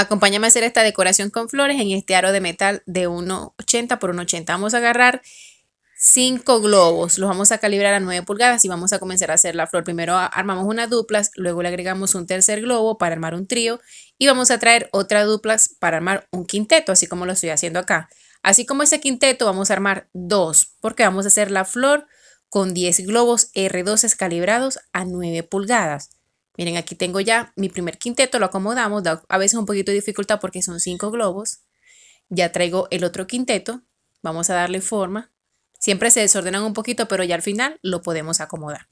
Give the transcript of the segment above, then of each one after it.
Acompáñame a hacer esta decoración con flores en este aro de metal de 1,80 por 1,80. Vamos a agarrar 5 globos, los vamos a calibrar a 9 pulgadas y vamos a comenzar a hacer la flor. Primero armamos una duplas, luego le agregamos un tercer globo para armar un trío y vamos a traer otra duplas para armar un quinteto, así como lo estoy haciendo acá. Así como ese quinteto vamos a armar dos, porque vamos a hacer la flor con 10 globos R12 calibrados a 9 pulgadas. Miren, aquí tengo ya mi primer quinteto, lo acomodamos, a veces un poquito de dificultad porque son cinco globos. Ya traigo el otro quinteto, vamos a darle forma. Siempre se desordenan un poquito, pero ya al final lo podemos acomodar.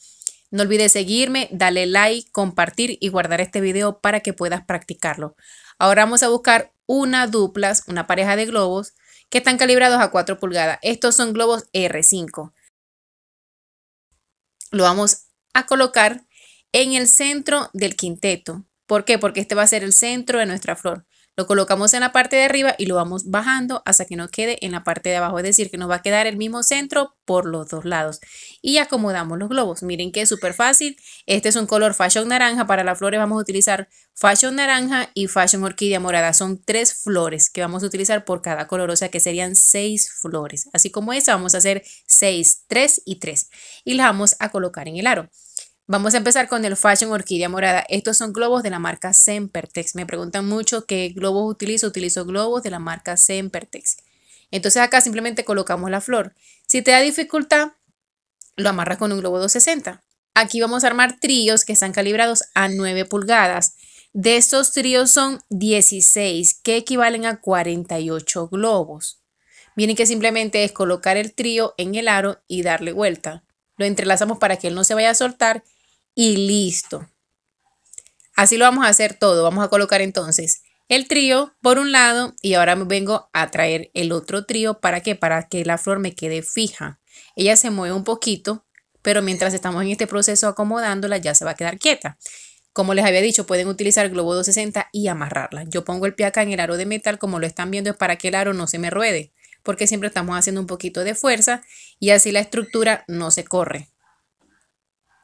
No olvides seguirme, darle like, compartir y guardar este video para que puedas practicarlo. Ahora vamos a buscar una duplas, una pareja de globos que están calibrados a 4 pulgadas. Estos son globos R5. Lo vamos a colocar en el centro del quinteto. ¿Por qué? Porque este va a ser el centro de nuestra flor. Lo colocamos en la parte de arriba y lo vamos bajando hasta que nos quede en la parte de abajo. Es decir, que nos va a quedar el mismo centro por los dos lados. Y acomodamos los globos. Miren que es súper fácil. Este es un color fashion naranja. Para las flores vamos a utilizar fashion naranja y fashion orquídea morada. Son tres flores que vamos a utilizar por cada color. O sea que serían seis flores. Así como esta vamos a hacer seis, tres y tres. Y las vamos a colocar en el aro. Vamos a empezar con el Fashion Orquídea Morada. Estos son globos de la marca Sempertex. Me preguntan mucho qué globos utilizo. Utilizo globos de la marca Sempertex. Entonces acá simplemente colocamos la flor. Si te da dificultad, lo amarras con un globo 260. Aquí vamos a armar tríos que están calibrados a 9 pulgadas. De estos tríos son 16, que equivalen a 48 globos. Miren que simplemente es colocar el trío en el aro y darle vuelta. Lo entrelazamos para que él no se vaya a soltar y listo. Así lo vamos a hacer todo. Vamos a colocar entonces el trío por un lado y ahora me vengo a traer el otro trío. ¿Para qué? Para que la flor me quede fija. Ella se mueve un poquito, pero mientras estamos en este proceso acomodándola ya se va a quedar quieta. Como les había dicho, pueden utilizar globo 260 y amarrarla. Yo pongo el pie acá en el aro de metal, como lo están viendo, es para que el aro no se me ruede, porque siempre estamos haciendo un poquito de fuerza y así la estructura no se corre.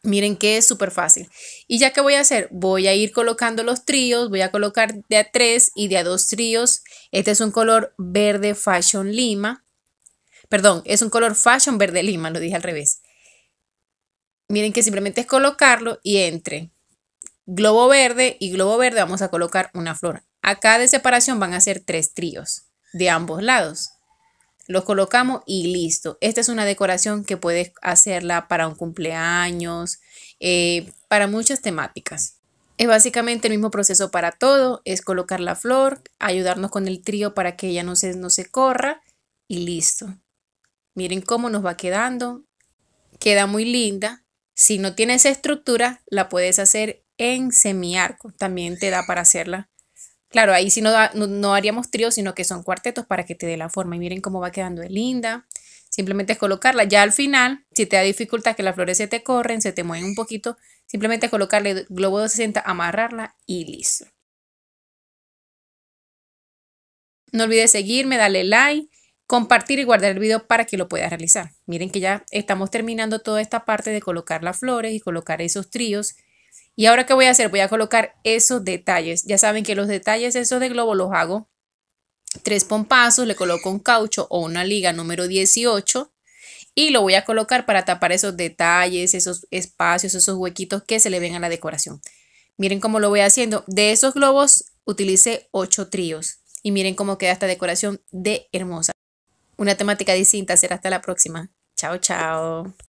Miren que es súper fácil. ¿Y ya que voy a hacer? Voy a ir colocando los tríos, voy a colocar de a tres y de a dos tríos. Este es un color verde Fashion Lima. Perdón, es un color Fashion Verde Lima, lo dije al revés. Miren que simplemente es colocarlo y entre globo verde y globo verde vamos a colocar una flor. Acá de separación van a ser tres tríos de ambos lados. Los colocamos y listo. Esta es una decoración que puedes hacerla para un cumpleaños, eh, para muchas temáticas. Es básicamente el mismo proceso para todo, es colocar la flor, ayudarnos con el trío para que ella no se, no se corra y listo. Miren cómo nos va quedando. Queda muy linda. Si no tienes estructura, la puedes hacer en semiarco. También te da para hacerla Claro, ahí sí no, no, haríamos tríos, sino que son cuartetos para que te dé la forma. Y miren cómo va quedando linda. Simplemente es colocarla. Ya al final, si te da dificultad que las flores se te corren, se te mueven un poquito, simplemente colocarle globo 260, amarrarla y listo. No olvides seguirme, darle like, compartir y guardar el video para que lo puedas realizar. Miren que ya estamos terminando toda esta parte de colocar las flores y colocar esos tríos y ahora, ¿qué voy a hacer? Voy a colocar esos detalles. Ya saben que los detalles esos de globo los hago tres pompazos, le coloco un caucho o una liga número 18 y lo voy a colocar para tapar esos detalles, esos espacios, esos huequitos que se le ven a la decoración. Miren cómo lo voy haciendo. De esos globos utilicé ocho tríos y miren cómo queda esta decoración de hermosa. Una temática distinta será hasta la próxima. Chao, chao.